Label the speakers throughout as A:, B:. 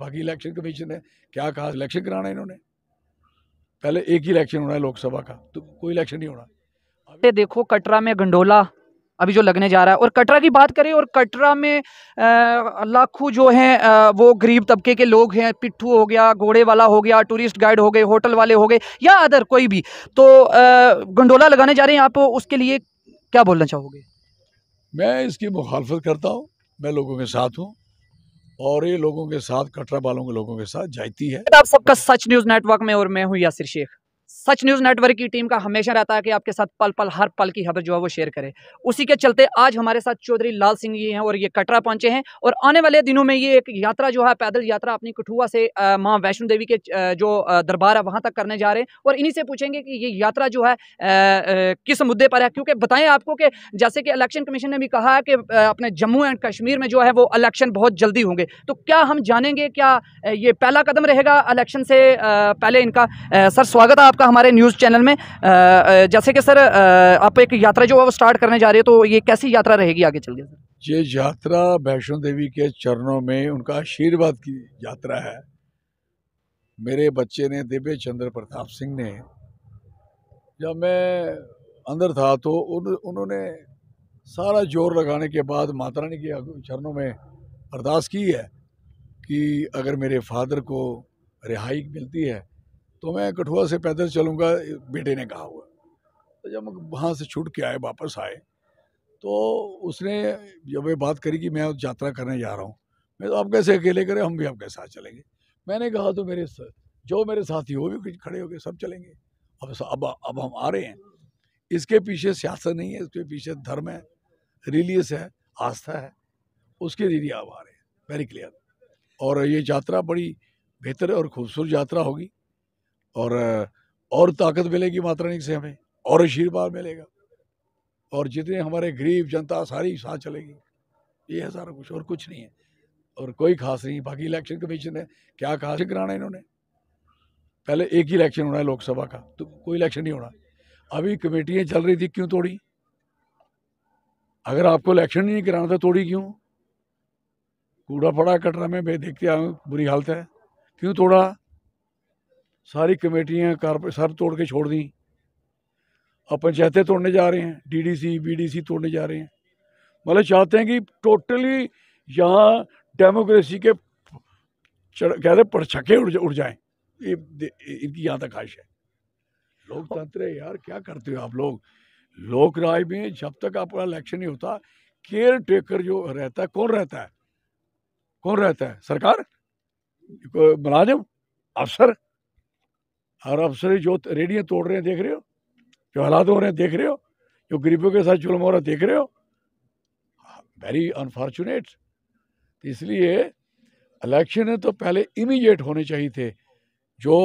A: बाकी election commission है क्या कहा इलेक्शन कराना इन्होंने पहले एक ही इलेक्शन होना है लोकसभा का तो कोई इलेक्शन नहीं होना
B: देखो कटरा में गंडोला अभी जो लगने जा रहा है और कटरा की बात करें और कटरा में लाखों जो हैं वो गरीब तबके के लोग हैं पिट्ठू हो गया घोड़े वाला हो गया टूरिस्ट गाइड हो गए होटल वाले हो गए या अदर कोई भी तो गंडोला लगाने जा रहे हैं आप उसके लिए क्या बोलना चाहोगे
A: मैं इसकी मुखालफत करता हूँ मैं लोगों के साथ हूँ और ये लोगों के साथ कटरा बालों के लोगों के साथ जाती है
B: आप सबका सच न्यूज नेटवर्क में और मैं हूँ यासिर शेख सच न्यूज़ नेटवर्क की टीम का हमेशा रहता है कि आपके साथ पल पल हर पल की खबर जो है वो शेयर करे उसी के चलते आज हमारे साथ चौधरी लाल सिंह जी हैं और ये कटरा पहुंचे हैं और आने वाले दिनों में ये एक यात्रा जो है पैदल यात्रा अपनी कठुआ से माँ वैष्णो देवी के जो दरबार है वहाँ तक करने जा रहे हैं और इन्हीं से पूछेंगे कि ये यात्रा जो है किस मुद्दे पर है क्योंकि बताएं आपको कि जैसे कि इलेक्शन कमीशन ने भी कहा है कि अपने जम्मू एंड कश्मीर में जो है वो इलेक्शन बहुत जल्दी होंगे तो क्या हम जानेंगे क्या ये पहला कदम रहेगा इलेक्शन से पहले इनका सर स्वागत है आपका हमारे न्यूज़ चैनल में जैसे कि सर आप एक यात्रा जो है वो स्टार्ट करने जा रहे हैं तो ये कैसी यात्रा रहेगी आगे चल के
A: सर ये यात्रा वैष्णो देवी के चरणों में उनका आशीर्वाद की यात्रा है मेरे बच्चे ने दिव्य चंद्र प्रताप सिंह ने जब मैं अंदर था तो उन उन्होंने सारा जोर लगाने के बाद माता रानी के चरणों में अरदास की है कि अगर मेरे फादर को रिहाई मिलती है तो मैं कठुआ से पैदल चलूँगा बेटे ने कहा हुआ तो जब वहाँ से छूट के आए वापस आए तो उसने जब ये बात करी कि मैं यात्रा करने जा रहा हूँ मैं तो आप कैसे अकेले करें हम भी आपके साथ चलेंगे मैंने कहा तो मेरे जो मेरे साथी हो भी खड़े हो गए सब चलेंगे अब अब अब हम आ रहे हैं इसके पीछे सियासत नहीं है इसके पीछे धर्म है रिलीज है आस्था है उसके लिए आप आ रहे हैं वेरी क्लियर और ये यात्रा बड़ी बेहतर और खूबसूरत यात्रा होगी और और ताकत मिलेगी माता रानी से हमें और आशीर्वाद मिलेगा और जितने हमारे गरीब जनता सारी साथ चलेगी ये है सारा कुछ और कुछ नहीं है और कोई खास नहीं बाकी इलेक्शन कमीशन ने क्या खास कराना इन्होंने पहले एक ही इलेक्शन होना है लोकसभा का तो कोई इलेक्शन नहीं होना अभी कमेटियाँ चल रही थी क्यों तोड़ी अगर आपको इलेक्शन नहीं कराना था तोड़ी क्यों कूड़ा पड़ा कटरा में मैं देखते आया बुरी हालत है क्यों तोड़ा सारी कमेटियाँ कार सब तोड़ के छोड़ दी अब पंचायतें तोड़ने जा रहे हैं डीडीसी बीडीसी तोड़ने जा रहे हैं मतलब चाहते हैं कि टोटली यहाँ डेमोक्रेसी के कहते परछके उड़ उड़ जाएं ये इनकी यहाँ तक खाश है लोकतंत्र है यार क्या करते हो आप लोग लोक राय में जब तक आपका इलेक्शन नहीं होता केयर टेकर जो रहता है कौन रहता है कौन रहता है सरकार मुलाजिम अफसर हर अफसर जो रेडियाँ तोड़ रहे हैं देख रहे हो जो हालात हो रहे हैं देख रहे हो जो गरीबों के साथ जुल्म हो रहा देख रहे हो वेरी अनफॉर्चुनेट इसलिए इलेक्शन है तो पहले इमीडिएट होने चाहिए थे जो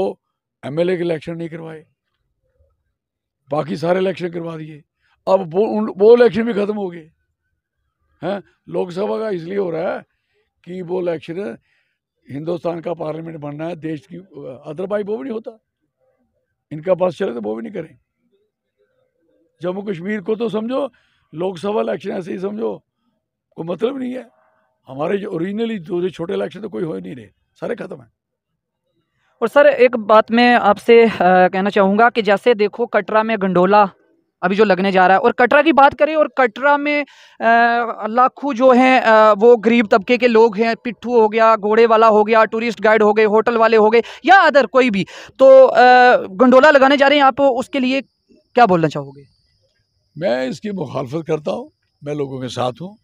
A: एमएलए के इलेक्शन नहीं करवाए बाकी सारे इलेक्शन करवा दिए अब वो वो इलेक्शन भी ख़त्म हो गए हैं लोकसभा का इसलिए हो रहा है कि वो इलेक्शन हिंदुस्तान का पार्लियामेंट बनना है देश की अदरवाइज वो भी नहीं होता इनका पास चले तो वो भी नहीं करें जम्मू कश्मीर को तो समझो लोकसभा इलेक्शन ऐसे ही समझो कोई मतलब नहीं है हमारे जो ओरिजिनली जो छोटे इलेक्शन तो कोई हो ही नहीं रहे सारे ख़त्म हैं
B: और सर एक बात मैं आपसे कहना चाहूँगा कि जैसे देखो कटरा में गंडोला अभी जो लगने जा रहा है और कटरा की बात करें और कटरा में लाखों जो हैं वो गरीब तबके के लोग हैं पिट्ठू हो गया घोड़े वाला हो गया टूरिस्ट गाइड हो गए होटल वाले हो गए या अदर कोई भी तो गंडोला लगाने जा रहे हैं आप उसके लिए क्या बोलना चाहोगे
A: मैं इसकी मुखालफत करता हूँ मैं लोगों के साथ हूँ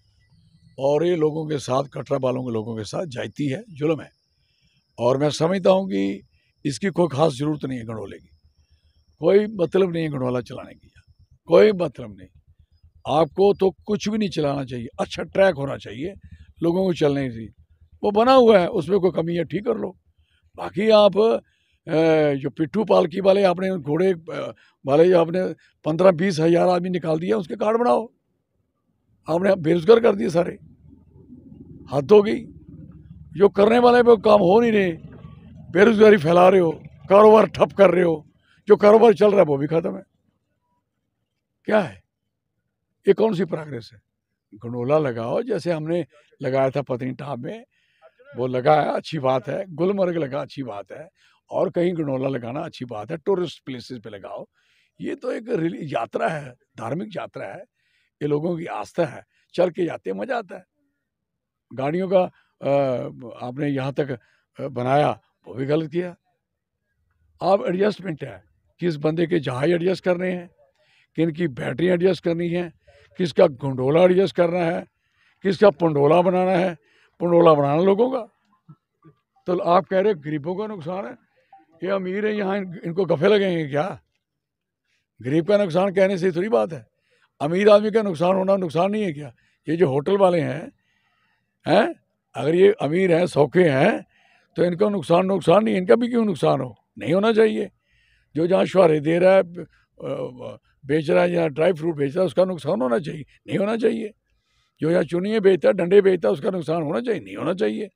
A: और ये लोगों के साथ कटरा वालों के लोगों के साथ जाती है जुलम है और मैं समझता हूँ कि इसकी कोई खास ज़रूरत नहीं है गंडोले की कोई मतलब नहीं है गंडोला चलाने की कोई मतलब नहीं आपको तो कुछ भी नहीं चलाना चाहिए अच्छा ट्रैक होना चाहिए लोगों को चलने से वो बना हुआ है उसमें कोई कमी है ठीक कर लो बाकी आप जो पिट्ठू पालकी वाले आपने घोड़े वाले जो आपने पंद्रह बीस हजार आदमी निकाल दिया उसके कार्ड बनाओ आपने बेरोजगार कर दिए सारे हद हो गई जो करने वाले पे काम हो नहीं रहे बेरोजगारी फैला रहे हो कारोबार ठप कर रहे हो जो कारोबार चल रहा है वो भी ख़त्म है क्या है ये कौन सी प्रोग्रेस है गंडोला लगाओ जैसे हमने लगाया था पत्नी टाप में वो लगाया अच्छी बात है गुलमर्ग लगा अच्छी बात है और कहीं गंडोला लगाना अच्छी बात है टूरिस्ट प्लेसेस पे लगाओ ये तो एक यात्रा है धार्मिक यात्रा है ये लोगों की आस्था है चल के जाते मजा आता है गाड़ियों का आपने यहाँ तक बनाया वो भी गलत किया आप एडजस्टमेंट है किस बंदे के जहाँ एडजस्ट कर रहे हैं किन की बैटरी एडजस्ट करनी है किसका गंडोला एडजस्ट करना है किसका पंडोला बनाना है पंडोला बनाना लोगों का तो आप कह रहे गरीबों का नुकसान है ये अमीर है यहाँ इन, इनको गफे लगेंगे क्या गरीब का नुकसान कहने से थोड़ी बात है अमीर आदमी का नुकसान होना नुकसान नहीं है क्या ये जो होटल वाले हैं हैं अगर ये अमीर हैं सौखे हैं तो इनका नुकसान नुकसान नहीं इनका भी क्यों नुकसान हो नहीं होना चाहिए जो जहाँ शुहारे दे रहा है बेच रहा है या ड्राई फ्रूट बेच रहा है उसका नुकसान होना चाहिए नहीं होना चाहिए जो यहाँ चुनिए बेचता है डंडे बेचता है उसका नुकसान होना चाहिए नहीं होना चाहिए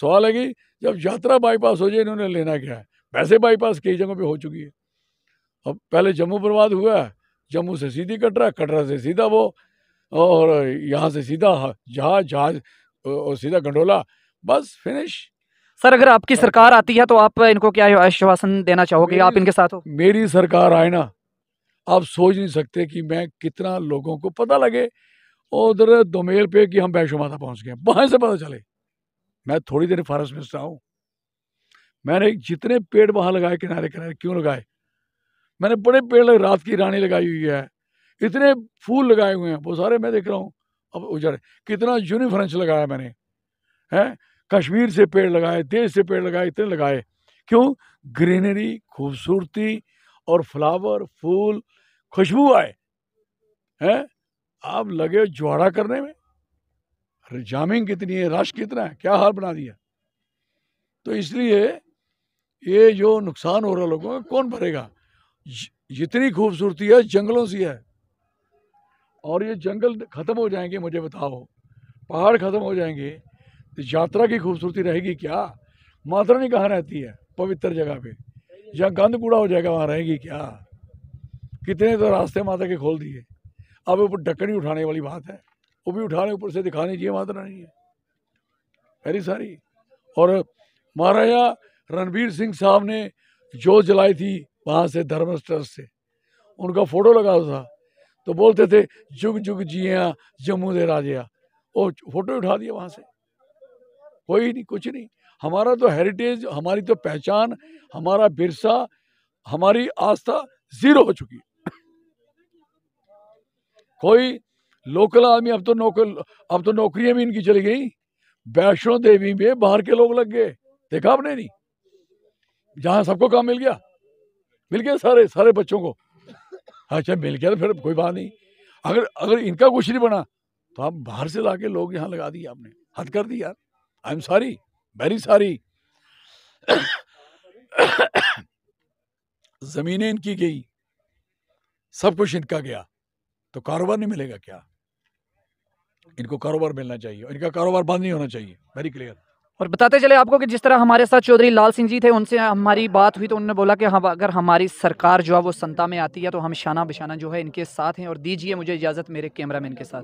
A: सवाल है कि जब यात्रा बाईपास हो जाए इन्होंने लेना क्या है वैसे बाईपास कई जगहों पर हो चुकी है अब पहले जम्मू बर्बाद हुआ है जम्मू से सीधी कटरा कटरा से सीधा वो और यहाँ से सीधा जहाज जहाज और सीधा गंडोला बस फिनिश सर
B: अगर आपकी सरकार आती है तो आप इनको क्या आश्वासन देना चाहोगे आप इनके साथ हो मेरी सरकार आए ना
A: आप सोच नहीं सकते कि मैं कितना लोगों को पता लगे और उधर दोमेल पे कि हम वैष्णो माता पहुँच गए वहाँ से पता चले मैं थोड़ी देर फारस में से आऊँ मैंने जितने पेड़ वहाँ लगाए किनारे किनारे क्यों लगाए मैंने बड़े पेड़ लगे रात की रानी लगाई हुई है इतने फूल लगाए हुए हैं वो सारे मैं देख रहा हूँ अब उजड़ कितना यूनिफ्रेंस लगाया मैंने हैं कश्मीर से पेड़ लगाए देश से पेड़ लगाए इतने लगाए क्यों ग्रीनरी खूबसूरती और फ्लावर फूल खुशबू आए हैं आप लगे ज्वाड़ा करने में अरे जामिंग कितनी है रश कितना है क्या हाल बना दिया तो इसलिए ये जो नुकसान हो रहा लोगों का कौन भरेगा जितनी खूबसूरती है जंगलों से है और ये जंगल ख़त्म हो जाएंगे मुझे बताओ पहाड़ ख़त्म हो जाएंगे तो यात्रा की खूबसूरती रहेगी क्या माता रानी कहाँ रहती है पवित्र जगह पे या गंद कूड़ा हो जाएगा वहाँ रहेगी क्या कितने तो रास्ते माता के खोल दिए अब ऊपर ढक्कन उठाने वाली बात है वो भी उठाने ऊपर से दिखाने चाहिए माता रानी है वेरी सारी और महाराजा रणबीर सिंह साहब ने जो जलाई थी वहाँ से धर्म ट्रस्ट से उनका फोटो लगा था तो बोलते थे जुग जुग जिया जम्मू दे राजिया वो फोटो उठा दिया वहाँ से कोई नहीं कुछ नहीं हमारा तो हेरिटेज हमारी तो पहचान हमारा विरसा हमारी आस्था जीरो हो चुकी है कोई लोकल आदमी अब तो नौकर अब तो नौकरियां भी इनकी चली गई वैष्णो देवी में बाहर के लोग लग गए देखा आपने नहीं जहां सबको काम मिल गया मिल गया सारे सारे बच्चों को अच्छा मिल गया तो फिर कोई बात नहीं अगर अगर इनका कुछ नहीं बना तो आप बाहर से लाके लोग यहाँ लगा दिए आपने हद कर दी यार I am sorry very sorry जमीनें इनकी गई सब कुछ इनका गया तो कारोबार नहीं मिलेगा क्या इनको कारोबार मिलना चाहिए इनका कारोबार बंद नहीं होना चाहिए वेरी क्लियर
B: और बताते चले आपको कि जिस तरह हमारे साथ चौधरी लाल सिंह जी थे उनसे हमारी बात हुई तो उन्होंने बोला कि हम अगर हमारी सरकार जो है वो संता में आती है तो हम शाना बिशाना जो है इनके साथ हैं और दीजिए मुझे इजाज़त मेरे कैमरा मैन के साथ